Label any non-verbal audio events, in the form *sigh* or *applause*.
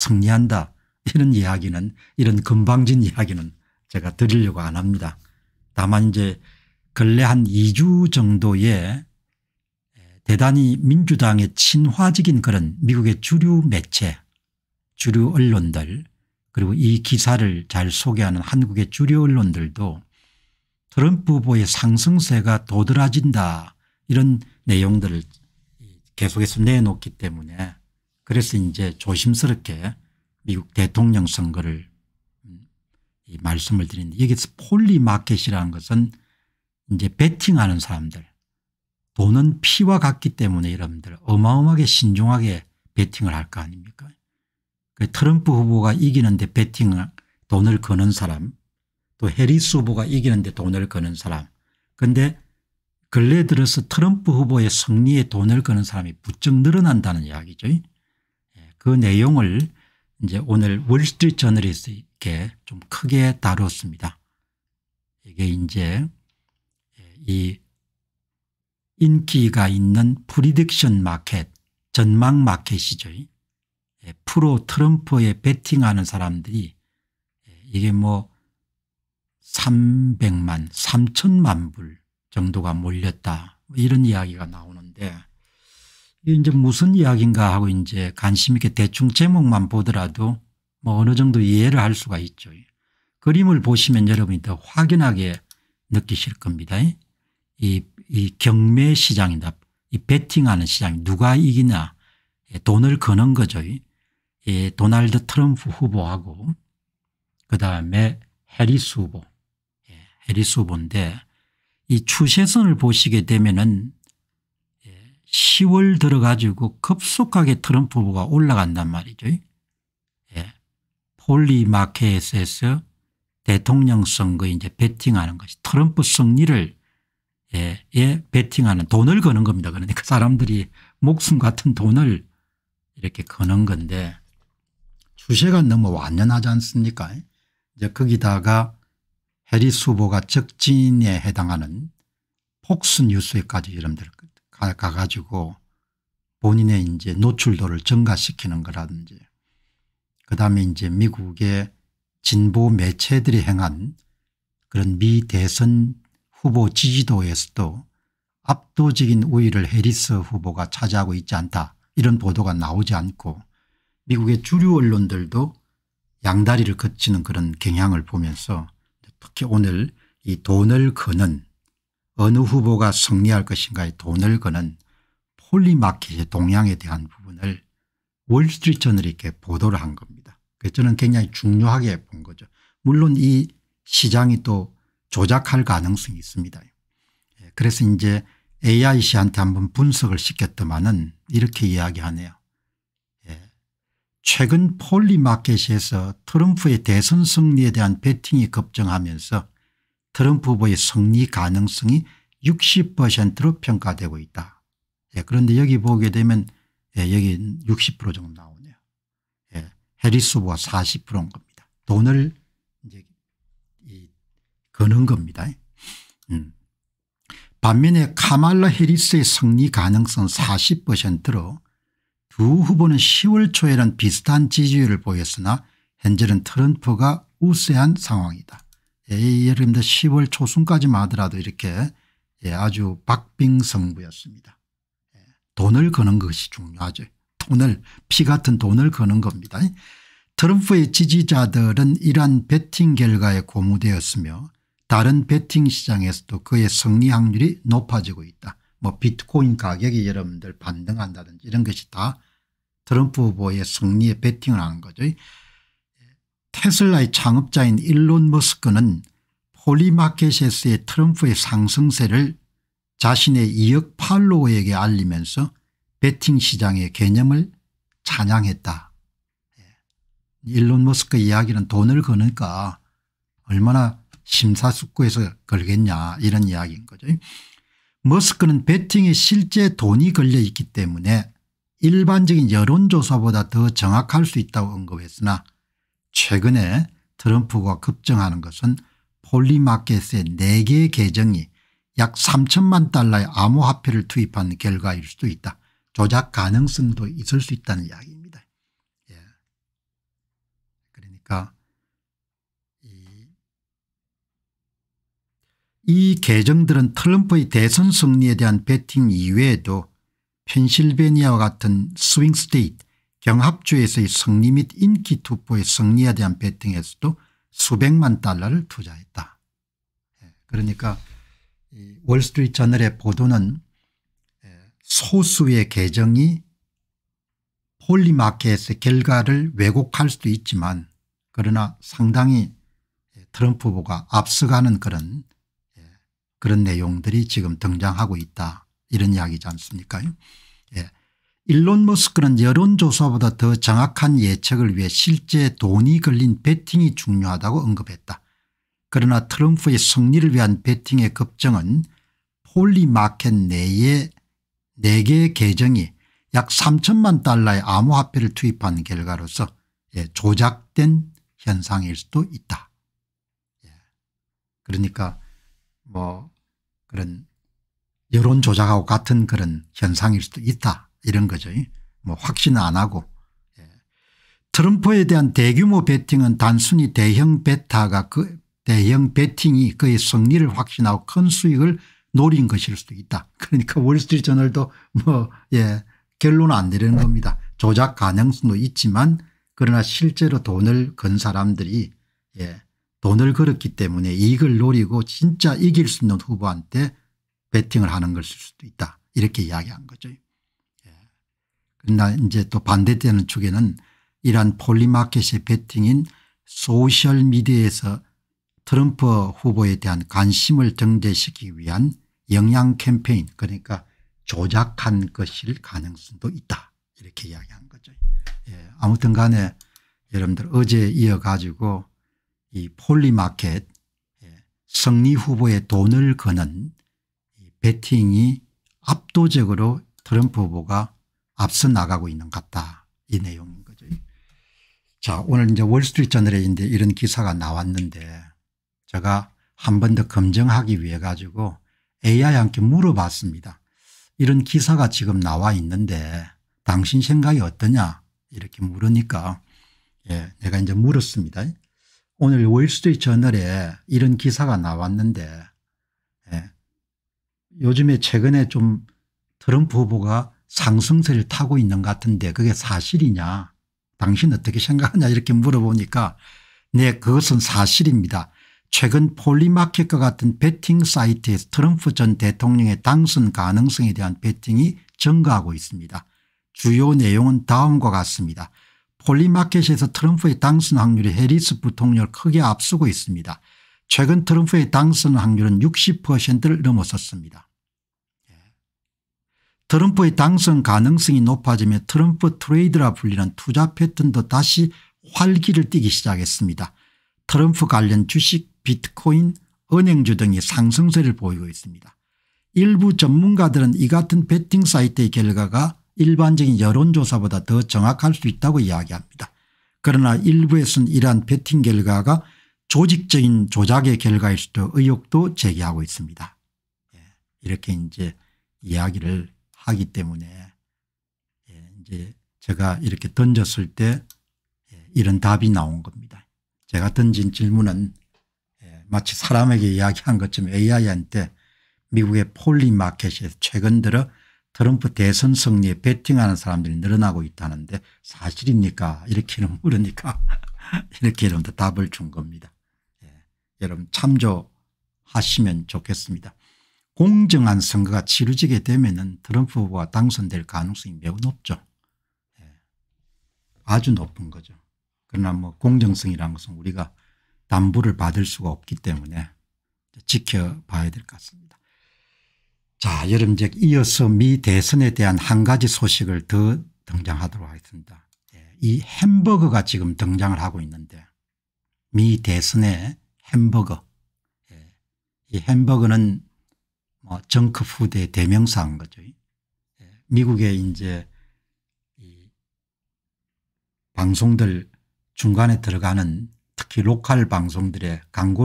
승리한다 이런 이야기는 이런 금방진 이야기는 제가 드리려고 안 합니다. 다만 이제 근래 한 2주 정도에 대단히 민주당의 친화적인 그런 미국의 주류 매체 주류 언론들 그리고 이 기사를 잘 소개하는 한국의 주류 언론들도 트럼프 후보의 상승세가 도드라진다 이런 내용들을 계속해서 내놓기 때문에 그래서 이제 조심스럽게 미국 대통령 선거를 음, 이 말씀을 드리는데 여기서 폴리마켓이라는 것은 이제 베팅하는 사람들 돈은 피와 같기 때문에 여러분들 어마어마하게 신중하게 베팅을 할 거 아닙니까 그 트럼프 후보가 이기는데 베팅을 돈을 거는 사람 또 해리스 후보가 이기는데 돈을 거는 사람 그런데 근래 들어서 트럼프 후보의 승리에 돈을 거는 사람이 부쩍 늘어난다는 이야기죠. 그 내용을 이제 오늘 월스트리트저널에서 이렇게 좀 크게 다뤘습니다. 이게 이제 예, 이 인기가 있는 프리딕션 마켓 전망 마켓이죠. 예, 프로 트럼프에 베팅하는 사람들이 예, 이게 뭐 300만 3천만 불 정도가 몰렸다 뭐 이런 이야기가 나오는데 이제 무슨 이야기인가 하고 이제 관심 있게 대충 제목만 보더라도 뭐 어느 정도 이해를 할 수가 있죠. 그림을 보시면 여러분이 더 확연하게 느끼실 겁니다. 이, 이 경매 시장이다. 이 베팅하는 시장 누가 이기냐 예, 돈을 거는 거죠. 예, 도널드 트럼프 후보하고 그다음에 해리스 후보. 예, 해리스 후보인데 이 추세선을 보시게 되면 은 10월 들어가지고 급속하게 트럼프 후보가 올라간단 말이죠. 예. 폴리마켓에서 대통령 선거 이제 베팅하는 것이 트럼프 승리를 예, 예, 베팅하는 돈을 거는 겁니다. 그러니까 그 사람들이 목숨 같은 돈을 이렇게 거는 건데 주세가 너무 완연하지 않습니까? 이제 거기다가 해리스 보가 적진에 해당하는 폭스 뉴스에까지 여러분들 가, 가지고 본인의 이제 노출도를 증가시키는 거라든지 그다음에 이제 미국의 진보 매체들이 행한 그런 미 대선 후보 지지도에서도 압도적인 우위를 해리스 후보가 차지하고 있지 않다 이런 보도가 나오지 않고 미국의 주류 언론들도 양다리를 거치는 그런 경향을 보면서 특히 오늘 이 돈을 거는 어느 후보가 승리할 것인가에 돈을 거는 폴리마켓의 동향에 대한 부분을 월스트리트저널이 이렇게 보도를 한 겁니다. 그래서 저는 굉장히 중요하게 본 거죠. 물론 이 시장이 또 조작할 가능성이 있습니다. 예, 그래서 이제 AI 씨한테 한번 분석을 시켰더만은 이렇게 이야기하네요. 예, 최근 폴리마켓에서 트럼프의 대선 승리에 대한 베팅이 급증하면서 트럼프 후보의 승리 가능성이 60%로 평가되고 있다. 예, 그런데 여기 보게 되면 예, 여기 60% 정도 나오네요. 예, 해리스 후보가 40%인 겁니다. 돈을 이제 이, 거는 겁니다. 음. 반면에 카말라 해리스의 승리 가능성은 40%로 두 후보는 10월 초에는 비슷한 지지율을 보였으나 현재는 트럼프가 우세한 상황이다. 예, 예를 들면 10월 초순까지만 하더라도 이렇게 예, 아주 박빙성부였습니다. 예, 돈을 거는 것이 중요하죠. 돈을 피 같은 돈을 거는 겁니다. 트럼프의 지지자들은 이러한 베팅 결과에 고무되었으며 다른 베팅 시장에서도 그의 승리 확률이 높아지고 있다. 뭐 비트코인 가격이 여러분들 반등한다든지 이런 것이 다 트럼프 후보의 승리에 베팅을 하는 거죠. 테슬라의 창업자인 일론 머스크는 폴리마켓에서의 트럼프의 상승세를 자신의 2억 팔로워에게 알리면서 베팅 시장의 개념을 찬양했다. 예. 일론 머스크 이야기는 돈을 거니까 얼마나 심사숙고해서 걸겠냐 이런 이야기인 거죠. 머스크는 베팅에 실제 돈이 걸려 있기 때문에 일반적인 여론조사보다 더 정확할 수 있다고 언급했으나 최근에 트럼프가 급증하는 것은 폴리마켓의 4개의 계정이 약 3천만 달러의 암호화폐를 투입한 결과일 수도 있다. 조작 가능성도 있을 수 있다는 이야기입니다. 예. 그러니까 이, 이 계정들은 트럼프의 대선 승리에 대한 베팅 이외에도 펜실베니아와 같은 스윙 스테이트 경합주에서의 승리 및 인기 투포의 승리에 대한 배팅에서도 수백만 달러를 투자했다. 예, 그러니까 월스트리트 저널의 보도는 예, 소수의 계정이 폴리마켓의 결과를 왜곡할 수도 있지만 그러나 상당히 예, 트럼프 후보가 앞서가는 그런 그런 내용들이 지금 등장하고 있다 이런 이야기지 않습니까 일론 머스크는 여론조사보다 더 정확한 예측을 위해 실제 돈이 걸린 베팅이 중요하다고 언급했다. 그러나 트럼프의 승리를 위한 베팅의 급정은 폴리마켓 내에 4개의 계정이 약 3천만 달러의 암호화폐를 투입한 결과로서 예, 조작된 현상일 수도 있다. 예. 그러니까 뭐 그런 여론 조작하고 같은 그런 현상일 수도 있다. 이런 거죠. 뭐 확신 안 하고. 예. 트럼프에 대한 대규모 베팅은 단순히 대형 베타가 그 대형 베팅이 그의 승리를 확신하고 큰 수익을 노린 것일 수도 있다. *laughs* 그러니까 월스트리트 저널도 뭐 예, 결론 안 내리는 겁니다. 조작 가능성도 있지만 그러나 실제로 돈을 건 사람들이 예, 돈을 걸었기 때문에 이익을 노리고 진짜 이길 수 있는 후보한테 베팅을 하는 것일 수도 있다. 이렇게 이야기한 거죠. 그러나 이제 또 반대되는 쪽에는 이러한 폴리마켓의 베팅인 소셜미디어에서 트럼프 후보에 대한 관심을 정제시키기 위한 영양 캠페인 그러니까 조작한 것일 가능성도 있다 이렇게 이야기한 거죠. 예, 아무튼 간에 여러분들 어제 이어가지고 이 폴리마켓 예, 승리 후보의 돈을 거는 베팅이 압도적으로 트럼프 후보가 앞서 나가고 있는 것 같다 이 내용인 거죠. 자 오늘 이제 월스트리트저널에인데 이런 기사가 나왔는데 제가 한 번 더 검증하기 위해 가지고 AI한테 물어봤습니다. 이런 기사가 지금 나와 있는데 당신 생각이 어떠냐 이렇게 물으니까 예, 내가 이제 물었습니다. 오늘 월스트리트저널에 이런 기사가 나왔는데 예, 요즘에 최근에 좀 트럼프 후보가 상승세를 타고 있는 것 같은데 그게 사실이냐 당신 어떻게 생각하냐 이렇게 물어보니까 네 그것은 사실입니다. 최근 폴리마켓과 같은 베팅 사이트에서 트럼프 전 대통령의 당선 가능성에 대한 베팅이 증가하고 있습니다. 주요 내용은 다음과 같습니다. 폴리마켓에서 트럼프의 당선 확률이 해리스 부통령을 크게 앞서고 있습니다. 최근 트럼프의 당선 확률은 60%를 넘어섰습니다. 트럼프의 당선 가능성이 높아지며 트럼프 트레이드라 불리는 투자 패턴도 다시 활기를 띠기 시작했습니다. 트럼프 관련 주식 비트코인 은행주 등이 상승세를 보이고 있습니다. 일부 전문가들은 이 같은 베팅 사이트의 결과가 일반적인 여론조사보다 더 정확할 수 있다고 이야기합니다. 그러나 일부에서는 이러한 베팅 결과가 조직적인 조작의 결과일 수도 의혹도 제기하고 있습니다. 예, 이렇게 이제 이야기를 하기 때문에 예, 이제 제가 이렇게 던졌을 때 예, 이런 답이 나온 겁니다. 제가 던진 질문은 예, 마치 사람에게 이야기한 것처럼 AI한테 미국의 폴리마켓에서 최근 들어 트럼프 대선 승리에 베팅하는 사람들이 늘어나고 있다는데 사실입니까 이렇게는 물으니까 이렇게 여러분들 *laughs* 답을 준 겁니다. 예. 여러분 참조하시면 좋겠습니다. 공정한 선거가 치루지게 되면 트럼프 후보가 당선될 가능성이 매우 높죠. 예. 아주 높은 거죠. 그러나 뭐 공정성이라는 것은 우리가 담보를 받을 수가 없기 때문에 지켜봐야 될 것 같습니다. 자 여러분 이제 이어서 미 대선에 대한 한 가지 소식을 더 등장하도록 하겠습니다. 예. 이 햄버거가 지금 등장을 하고 있는데 미 대선의 햄버거 예. 이 햄버거는 뭐 어, 정크푸드의 대명사인 거죠. 예, 미국의 이제 방송들 중간에 들어가는 특히 로컬 방송들의 광고